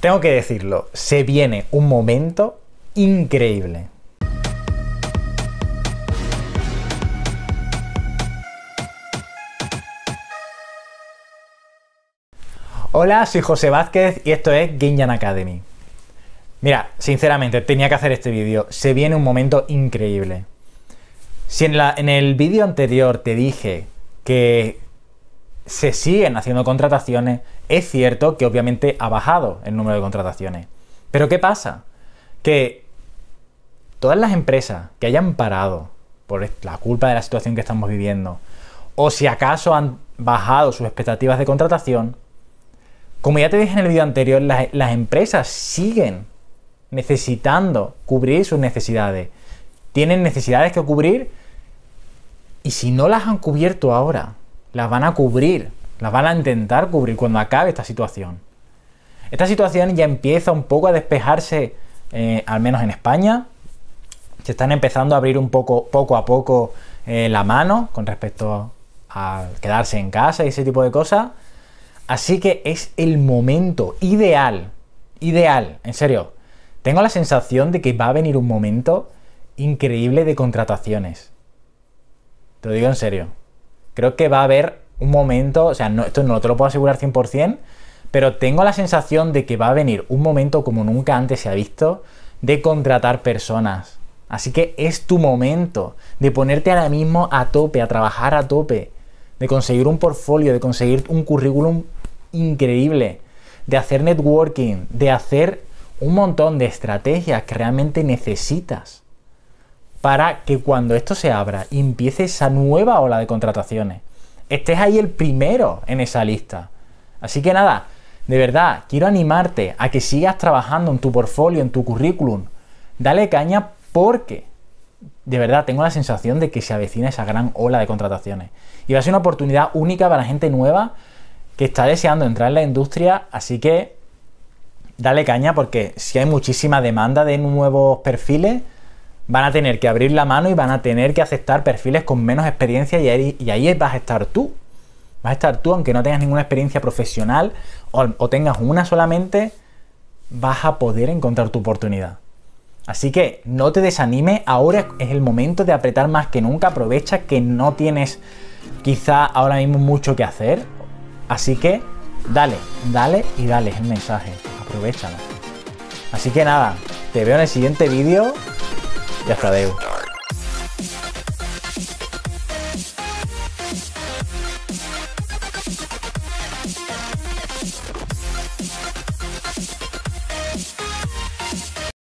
Tengo que decirlo, se viene un momento increíble. Hola, soy José Vázquez y esto es Ginjan Academy. Mira, sinceramente, tenía que hacer este vídeo. Se viene un momento increíble. Si en, la, en el vídeo anterior te dije que se siguen haciendo contrataciones. Es cierto que obviamente ha bajado el número de contrataciones. Pero ¿qué pasa? Que todas las empresas que hayan parado por la culpa de la situación que estamos viviendo, o si acaso han bajado sus expectativas de contratación, como ya te dije en el vídeo anterior, las, las empresas siguen necesitando cubrir sus necesidades. Tienen necesidades que cubrir y si no las han cubierto ahora, las van a cubrir, las van a intentar cubrir cuando acabe esta situación. Esta situación ya empieza un poco a despejarse, eh, al menos en España. Se están empezando a abrir un poco, poco a poco eh, la mano con respecto a quedarse en casa y ese tipo de cosas. Así que es el momento ideal, ideal, en serio. Tengo la sensación de que va a venir un momento increíble de contrataciones. Te lo digo en serio creo que va a haber un momento, o sea, esto no te lo puedo asegurar 100%, pero tengo la sensación de que va a venir un momento como nunca antes se ha visto de contratar personas. Así que es tu momento de ponerte ahora mismo a tope, a trabajar a tope, de conseguir un portfolio, de conseguir un currículum increíble, de hacer networking, de hacer un montón de estrategias que realmente necesitas para que cuando esto se abra y empiece esa nueva ola de contrataciones, estés ahí el primero en esa lista. Así que nada, de verdad, quiero animarte a que sigas trabajando en tu portfolio, en tu currículum. Dale caña porque, de verdad, tengo la sensación de que se avecina esa gran ola de contrataciones. Y va a ser una oportunidad única para gente nueva que está deseando entrar en la industria, así que dale caña porque si hay muchísima demanda de nuevos perfiles, van a tener que abrir la mano y van a tener que aceptar perfiles con menos experiencia y ahí, y ahí vas a estar tú. Vas a estar tú, aunque no tengas ninguna experiencia profesional o, tengas una solamente, vas a poder encontrar tu oportunidad. Así que no te desanime, ahora es el momento de apretar más que nunca, aprovecha que no tienes quizá ahora mismo mucho que hacer, así que dale, dale y dale el mensaje, aprovechalo. Así que nada, te veo en el siguiente vídeo, ya fradeo.